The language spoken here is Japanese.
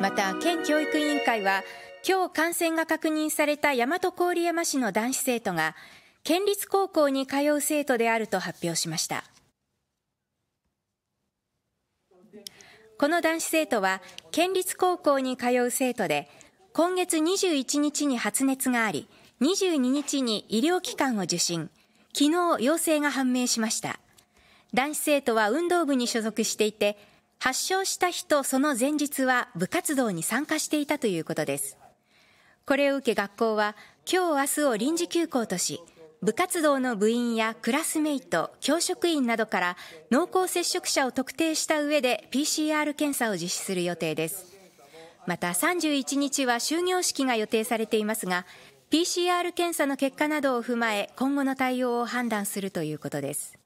また県教育委員会は今日感染が確認された大和郡山市の男子生徒が県立高校に通う生徒であると発表しましたこの男子生徒は県立高校に通う生徒で今月21日に発熱があり22日に医療機関を受診昨日陽性が判明しました男子生徒は運動部に所属していて発症した日とその前日は部活動に参加していたということです。これを受け学校は、今日明日を臨時休校とし、部活動の部員やクラスメイト、教職員などから濃厚接触者を特定した上で PCR 検査を実施する予定です。また31日は終業式が予定されていますが、PCR 検査の結果などを踏まえ、今後の対応を判断するということです。